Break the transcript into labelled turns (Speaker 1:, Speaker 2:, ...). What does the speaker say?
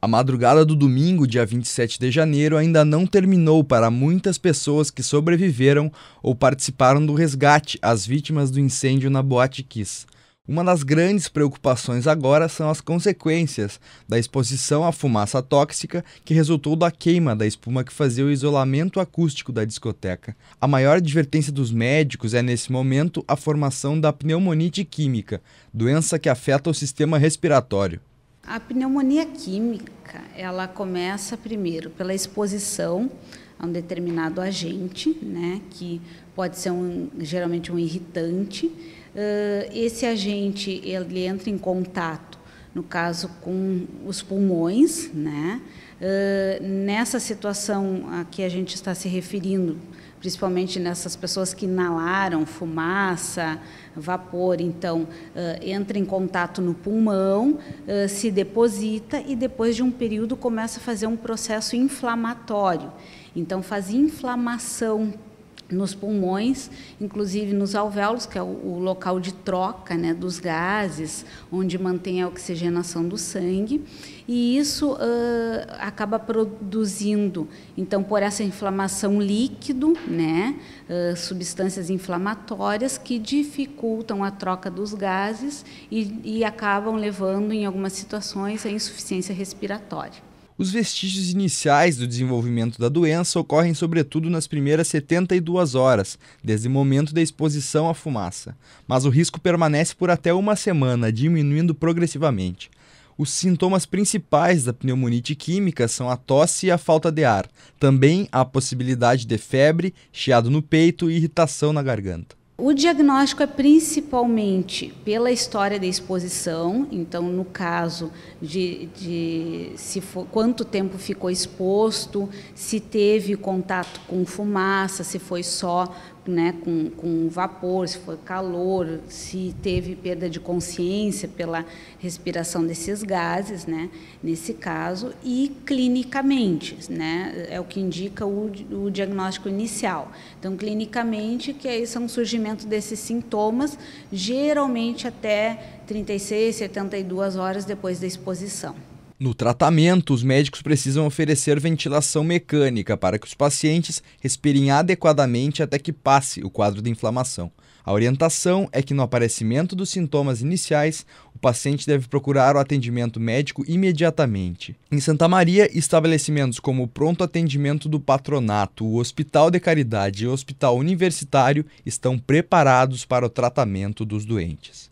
Speaker 1: A madrugada do domingo, dia 27 de janeiro, ainda não terminou para muitas pessoas que sobreviveram ou participaram do resgate às vítimas do incêndio na Boate Kiss. Uma das grandes preocupações agora são as consequências da exposição à fumaça tóxica que resultou da queima da espuma que fazia o isolamento acústico da discoteca. A maior advertência dos médicos é, nesse momento, a formação da pneumonite química, doença que afeta o sistema respiratório.
Speaker 2: A pneumonia química, ela começa primeiro pela exposição a um determinado agente, né, que pode ser um, geralmente um irritante. Uh, esse agente ele entra em contato no caso com os pulmões, né? Uh, nessa situação a que a gente está se referindo, principalmente nessas pessoas que inalaram fumaça, vapor, então uh, entra em contato no pulmão, uh, se deposita e depois de um período começa a fazer um processo inflamatório. Então faz inflamação nos pulmões, inclusive nos alvéolos, que é o, o, local de troca né, dos gases, onde mantém a oxigenação do sangue, e isso uh, acaba produzindo, então, por essa inflamação líquido, né, uh, substâncias inflamatórias que dificultam a troca dos gases e, e acabam levando, em algumas situações, à insuficiência respiratória.
Speaker 1: Os vestígios iniciais do desenvolvimento da doença ocorrem sobretudo nas primeiras 72 horas, desde o momento da exposição à fumaça, mas o risco permanece por até uma semana, diminuindo progressivamente. Os sintomas principais da pneumonite química são a tosse e a falta de ar, também a possibilidade de febre, chiado no peito e irritação na garganta.
Speaker 2: O diagnóstico é principalmente pela história da exposição, então no caso de, de se for, quanto tempo ficou exposto, se teve contato com fumaça, se foi só né, com, com vapor, se foi calor, se teve perda de consciência pela respiração desses gases, né, nesse caso, e clinicamente, né, é o que indica o, o diagnóstico inicial. Então, clinicamente, que aí são o surgimento desses sintomas, geralmente até 36, 72 horas depois da exposição.
Speaker 1: No tratamento, os médicos precisam oferecer ventilação mecânica para que os pacientes respirem adequadamente até que passe o quadro de inflamação. A orientação é que no aparecimento dos sintomas iniciais, o paciente deve procurar o atendimento médico imediatamente. Em Santa Maria, estabelecimentos como o Pronto Atendimento do Patronato, o Hospital de Caridade e o Hospital Universitário estão preparados para o tratamento dos doentes.